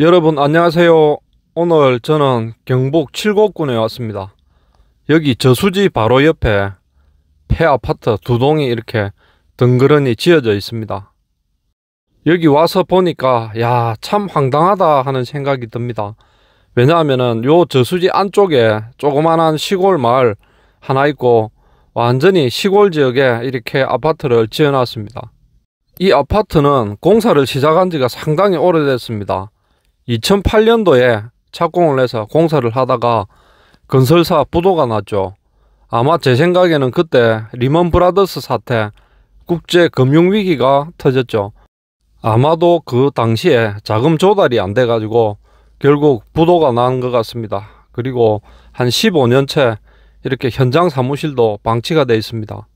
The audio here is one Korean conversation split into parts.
여러분 안녕하세요. 오늘 저는 경북 칠곡군에 왔습니다. 여기 저수지 바로 옆에 폐아파트 두 동이 이렇게 덩그러니 지어져 있습니다. 여기 와서 보니까 야 참 황당하다 하는 생각이 듭니다. 왜냐하면요 저수지 안쪽에 조그만한 시골 마을 하나 있고 완전히 시골 지역에 이렇게 아파트를 지어놨습니다. 이 아파트는 공사를 시작한 지가 상당히 오래됐습니다. 2008년도에 착공을 해서 공사를 하다가 건설사 부도가 났죠. 아마 제 생각에는 그때 리먼 브라더스 사태, 국제 금융위기가 터졌죠. 아마도 그 당시에 자금 조달이 안 돼가지고 결국 부도가 난 것 같습니다. 그리고 한 15년째 이렇게 현장 사무실도 방치가 돼 있습니다.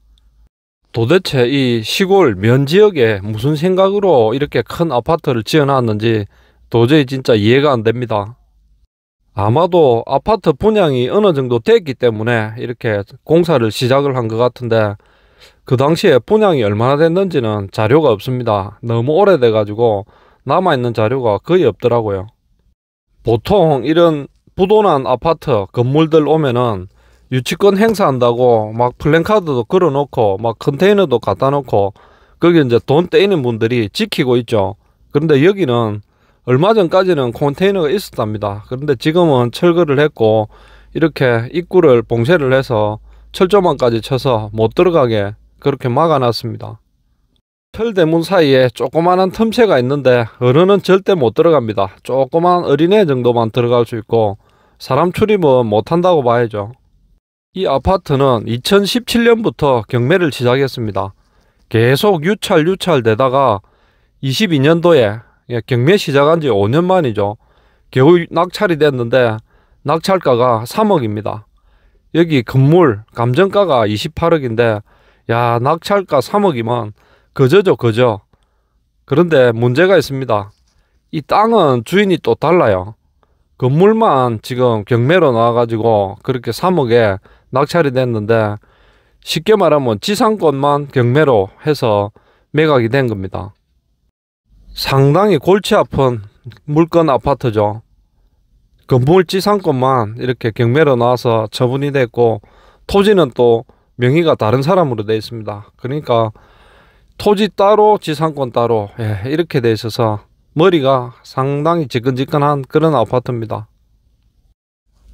도대체 이 시골 면 지역에 무슨 생각으로 이렇게 큰 아파트를 지어놨는지 도저히 진짜 이해가 안 됩니다. 아마도 아파트 분양이 어느 정도 됐기 때문에 이렇게 공사를 시작을 한 것 같은데 그 당시에 분양이 얼마나 됐는지는 자료가 없습니다. 너무 오래돼 가지고 남아있는 자료가 거의 없더라고요. 보통 이런 부도난 아파트 건물들 오면은 유치권 행사한다고 막 플랜카드도 걸어놓고 막 컨테이너도 갖다 놓고 거기 이제 돈 떼이는 분들이 지키고 있죠. 그런데 여기는 얼마 전까지는 컨테이너가 있었답니다. 그런데 지금은 철거를 했고 이렇게 입구를 봉쇄를 해서 철조망까지 쳐서 못 들어가게 그렇게 막아놨습니다. 철대문 사이에 조그마한 틈새가 있는데 어른은 절대 못 들어갑니다. 조그만 어린애 정도만 들어갈 수 있고 사람 출입은 못한다고 봐야죠. 이 아파트는 2017년부터 경매를 시작했습니다. 계속 유찰 유찰되다가 22년도에 예, 경매 시작한 지 5년 만이죠. 겨우 낙찰이 됐는데 낙찰가가 3억입니다. 여기 건물 감정가가 28억인데 야 낙찰가 3억이면 거저죠 거저. 그런데 문제가 있습니다. 이 땅은 주인이 또 달라요. 건물만 지금 경매로 나와가지고 그렇게 3억에 낙찰이 됐는데 쉽게 말하면 지상권만 경매로 해서 매각이 된 겁니다. 상당히 골치 아픈 물건 아파트죠. 건물지상권만 그 이렇게 경매로 나와서 처분이 됐고 토지는 또 명의가 다른 사람으로 되어 있습니다. 그러니까 토지 따로 지상권 따로 예, 이렇게 되어 있어서 머리가 상당히 지끈지끈한 그런 아파트입니다.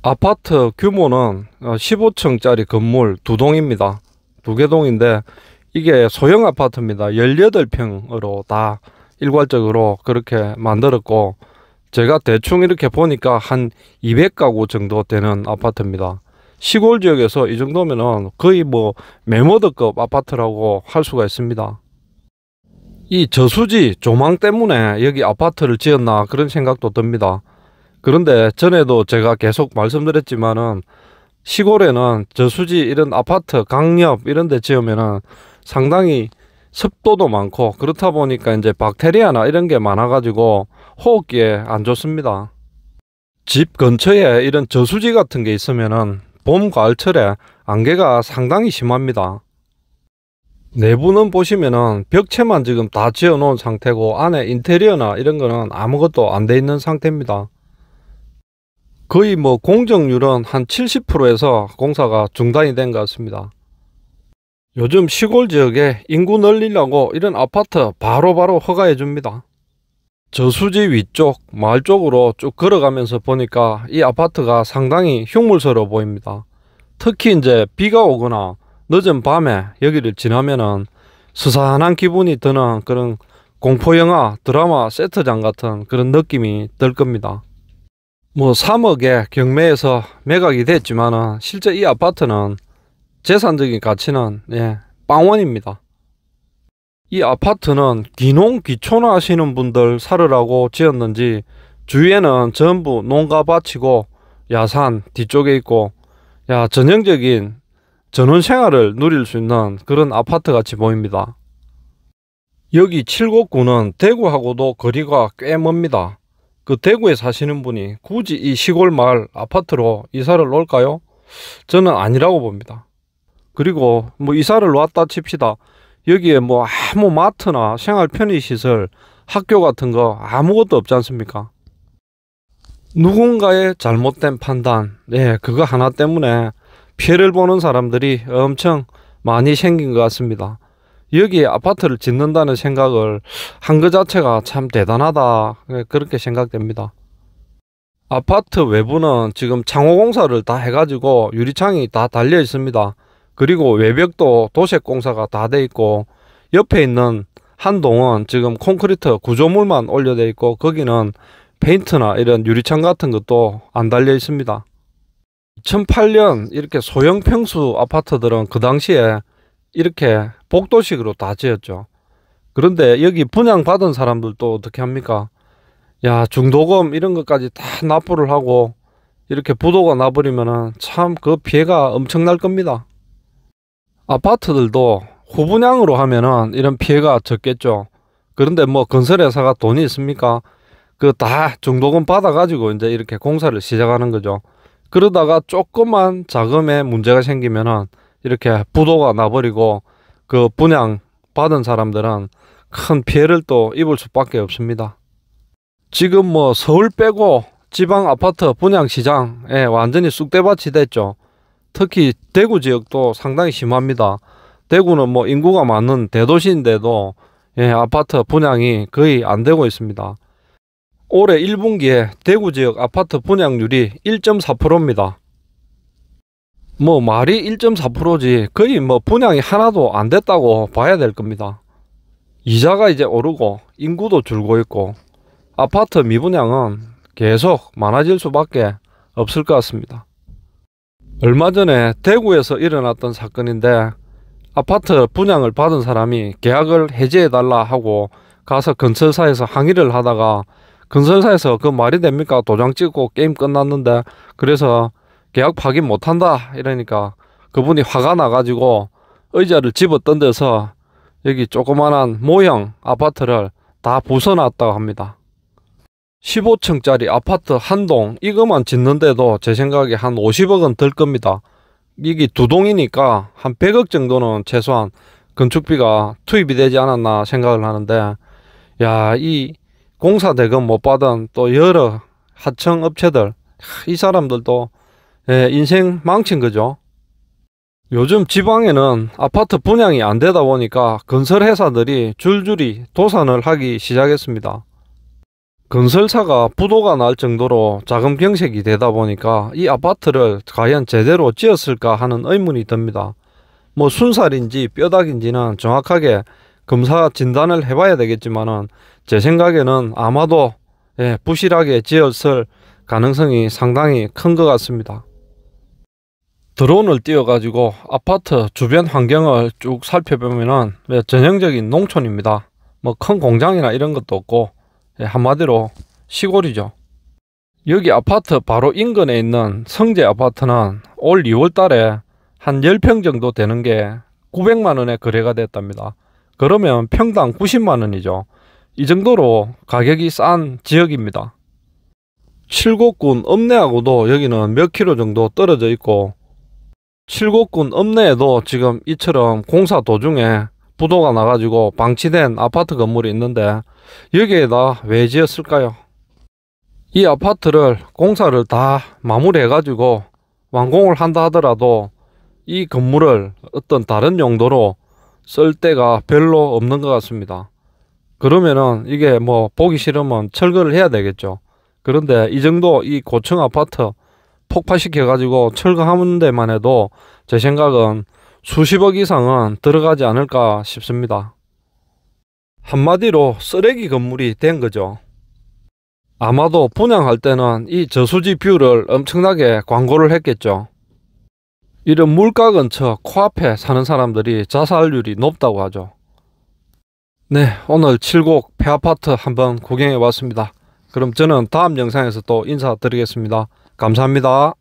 아파트 규모는 15층짜리 어, 건물 두 동입니다. 두 개 동인데 이게 소형 아파트입니다. 18평으로 다 일괄적으로 그렇게 만들었고 제가 대충 이렇게 보니까 한 200가구 정도 되는 아파트입니다. 시골 지역에서 이 정도면은 거의 뭐 메모드급 아파트라고 할 수가 있습니다. 이 저수지 조망 때문에 여기 아파트를 지었나 그런 생각도 듭니다. 그런데 전에도 제가 계속 말씀드렸지만은 시골에는 저수지 이런 아파트, 강력 이런 데 지으면은 상당히 습도도 많고 그렇다 보니까 이제 박테리아나 이런 게 많아가지고 호흡기에 안 좋습니다. 집 근처에 이런 저수지 같은 게 있으면은 봄 가을철에 안개가 상당히 심합니다. 내부는 보시면은 벽체만 지금 다 지어 놓은 상태고 안에 인테리어나 이런 거는 아무것도 안 돼 있는 상태입니다. 거의 뭐 공정률은 한 70%에서 공사가 중단이 된 것 같습니다. 요즘 시골 지역에 인구 늘리려고 이런 아파트 바로바로 바로 허가해 줍니다. 저수지 위쪽 마을 쪽으로 쭉 걸어가면서 보니까 이 아파트가 상당히 흉물스러워 보입니다. 특히 이제 비가 오거나 늦은 밤에 여기를 지나면은 수산한 기분이 드는 그런 공포영화 드라마 세트장 같은 그런 느낌이 들 겁니다. 뭐3억에 경매에서 매각이 됐지만은 실제 이 아파트는 재산적인 가치는 예, 빵원입니다. 이 아파트는 귀농귀촌 하시는 분들 살으라고 지었는지 주위에는 전부 농가 밭이고 야산 뒤쪽에 있고 야 전형적인 전원 생활을 누릴 수 있는 그런 아파트 같이 보입니다. 여기 칠곡구는 대구하고도 거리가 꽤 멉니다. 그 대구에 사시는 분이 굳이 이 시골 마을 아파트로 이사를 올까요? 저는 아니라고 봅니다. 그리고 뭐 이사를 왔다 칩시다. 여기에 뭐 아무 마트나 생활 편의시설, 학교 같은 거 아무것도 없지 않습니까? 누군가의 잘못된 판단, 예, 그거 하나 때문에 피해를 보는 사람들이 엄청 많이 생긴 것 같습니다. 여기 아파트를 짓는다는 생각을 한 것 자체가 참 대단하다 예, 그렇게 생각됩니다. 아파트 외부는 지금 창호공사를 다 해가지고 유리창이 다 달려 있습니다. 그리고 외벽도 도색 공사가 다 돼 있고 옆에 있는 한동은 지금 콘크리트 구조물만 올려져 있고 거기는 페인트나 이런 유리창 같은 것도 안 달려 있습니다. 2008년 이렇게 소형 평수 아파트들은 그 당시에 이렇게 복도식으로 다 지었죠. 그런데 여기 분양받은 사람들도 어떻게 합니까? 야 중도금 이런 것까지 다 납부를 하고 이렇게 부도가 나버리면 참 그 피해가 엄청날 겁니다. 아파트들도 후분양으로 하면은 이런 피해가 적겠죠. 그런데 뭐 건설회사가 돈이 있습니까? 그 다 중도금 받아가지고 이제 이렇게 공사를 시작하는 거죠. 그러다가 조금만 자금에 문제가 생기면은 이렇게 부도가 나버리고 그 분양 받은 사람들은 큰 피해를 또 입을 수밖에 없습니다. 지금 뭐 서울 빼고 지방 아파트 분양 시장에 완전히 쑥대밭이 됐죠. 특히 대구 지역도 상당히 심합니다. 대구는 뭐 인구가 많은 대도시인데도 예, 아파트 분양이 거의 안 되고 있습니다. 올해 1분기에 대구 지역 아파트 분양률이 1.4%입니다. 뭐 말이 1.4%지 거의 뭐 분양이 하나도 안 됐다고 봐야 될 겁니다. 이자가 이제 오르고 인구도 줄고 있고 아파트 미분양은 계속 많아질 수밖에 없을 것 같습니다. 얼마 전에 대구에서 일어났던 사건인데 아파트 분양을 받은 사람이 계약을 해지해달라 하고 가서 건설사에서 항의를 하다가 건설사에서 그 말이 됩니까 도장 찍고 게임 끝났는데 그래서 계약 파기 못한다 이러니까 그분이 화가 나가지고 의자를 집어 던져서 여기 조그만한 모형 아파트를 다 부숴놨다고 합니다. 15층짜리 아파트 한 동이거만 짓는데도 제 생각에 한 50억은 들 겁니다. 이게 두 동이니까 한 100억 정도는 최소한 건축비가 투입이 되지 않았나 생각을 하는데 야 이 공사 대금 못 받은 또 여러 하청 업체들 이 사람들도 예, 인생 망친 거죠. 요즘 지방에는 아파트 분양이 안 되다 보니까 건설 회사들이 줄줄이 도산을 하기 시작했습니다. 건설사가 부도가 날 정도로 자금 경색이 되다 보니까 이 아파트를 과연 제대로 지었을까 하는 의문이 듭니다. 뭐 순살인지 뼈다귀인지는 정확하게 검사 진단을 해봐야 되겠지만은 제 생각에는 아마도 예, 부실하게 지었을 가능성이 상당히 큰 것 같습니다. 드론을 띄워가지고 아파트 주변 환경을 쭉 살펴보면은 예, 전형적인 농촌입니다. 뭐 큰 공장이나 이런 것도 없고 예, 한마디로 시골이죠. 여기 아파트 바로 인근에 있는 성재 아파트는 올 2월 달에 한 10평 정도 되는 게 900만원에 거래가 됐답니다. 그러면 평당 90만원이죠. 이 정도로 가격이 싼 지역입니다. 칠곡군 읍내하고도 여기는 몇 킬로 정도 떨어져 있고 칠곡군 읍내에도 지금 이처럼 공사 도중에 부도가 나가지고 방치된 아파트 건물이 있는데 여기에다 왜 지었을까요? 이 아파트를 공사를 다 마무리해가지고 완공을 한다 하더라도 이 건물을 어떤 다른 용도로 쓸 때가 별로 없는 것 같습니다. 그러면은 이게 뭐 보기 싫으면 철거를 해야 되겠죠. 그런데 이 정도 이 고층 아파트 폭파시켜가지고 철거하는 데만 해도 제 생각은 수십억 이상은 들어가지 않을까 싶습니다. 한마디로 쓰레기 건물이 된 거죠. 아마도 분양할 때는 이 저수지 뷰를 엄청나게 광고를 했겠죠. 이런 물가 근처 코앞에 사는 사람들이 자살률이 높다고 하죠. 네, 오늘 7곡 폐아파트 한번 구경해 봤습니다. 그럼 저는 다음 영상에서 또 인사드리겠습니다. 감사합니다.